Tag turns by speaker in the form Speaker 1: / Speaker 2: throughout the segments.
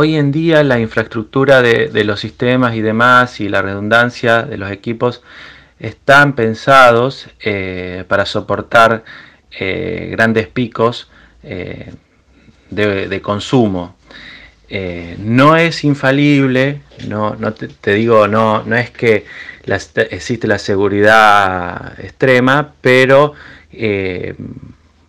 Speaker 1: Hoy en día la infraestructura de, los sistemas y demás y la redundancia de los equipos están pensados eh, para soportar eh, grandes picos eh, de, consumo. no es infalible, no, te, digo, no, no es que existe la seguridad extrema, pero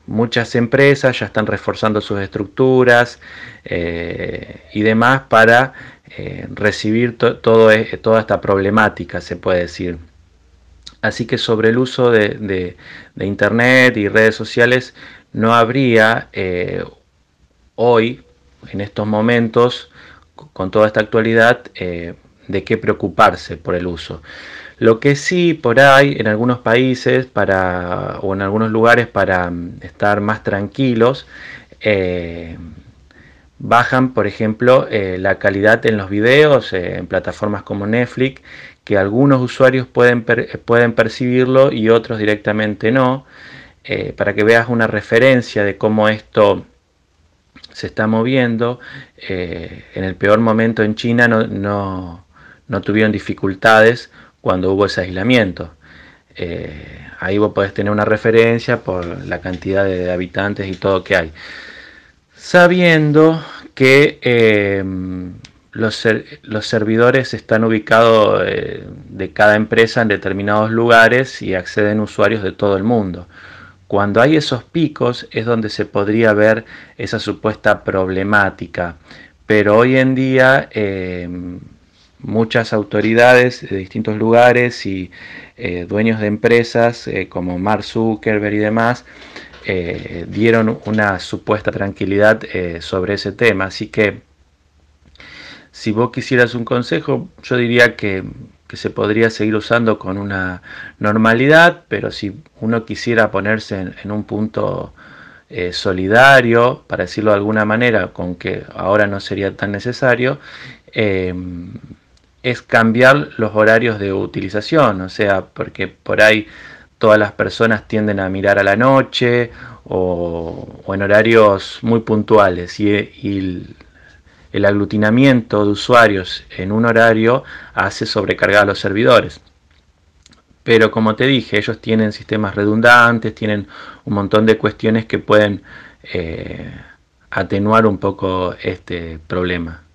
Speaker 1: muchas empresas ya están reforzando sus estructuras eh, y demás para eh, recibir todo, e, toda esta problemática, se puede decir. Así que sobre el uso de Internet y redes sociales no habría eh, hoy, en estos momentos, con toda esta actualidad, de qué preocuparse por el uso. Lo que sí por ahí en algunos países para, o en algunos lugares para mm, estar más tranquilos, eh, bajan, por ejemplo, eh, la calidad en los videos eh, en plataformas como Netflix, que algunos usuarios pueden, pueden percibirlo y otros directamente no, para que veas una referencia de cómo esto se está moviendo. en el peor momento en China no, no tuvieron dificultades cuando hubo ese aislamiento. Eh, ahí vos podés tener una referencia por la cantidad de habitantes y todo que hay. Sabiendo que em, los, los, servidores están ubicados eh, de cada empresa en determinados lugares y acceden usuarios de todo el mundo. Cuando hay esos picos es donde se podría ver esa supuesta problemática. Pero hoy en día em, muchas autoridades de distintos lugares y eh, dueños de empresas eh, como Mark Zuckerberg y demás eh, dieron una supuesta tranquilidad sobre ese tema. Así que si vos quisieras un consejo, yo diría que, se podría seguir usando con una normalidad, pero si uno quisiera ponerse en, un punto solidario, para decirlo de alguna manera, con que ahora no sería tan necesario, es cambiar los horarios de utilización, o sea, porque por ahí todas las personas tienden a mirar a la noche o, en horarios muy puntuales y, el aglutinamiento de usuarios en un horario hace sobrecargar a los servidores. Pero como te dije, ellos tienen sistemas redundantes, tienen un montón de cuestiones que pueden eh, atenuar un poco este problema.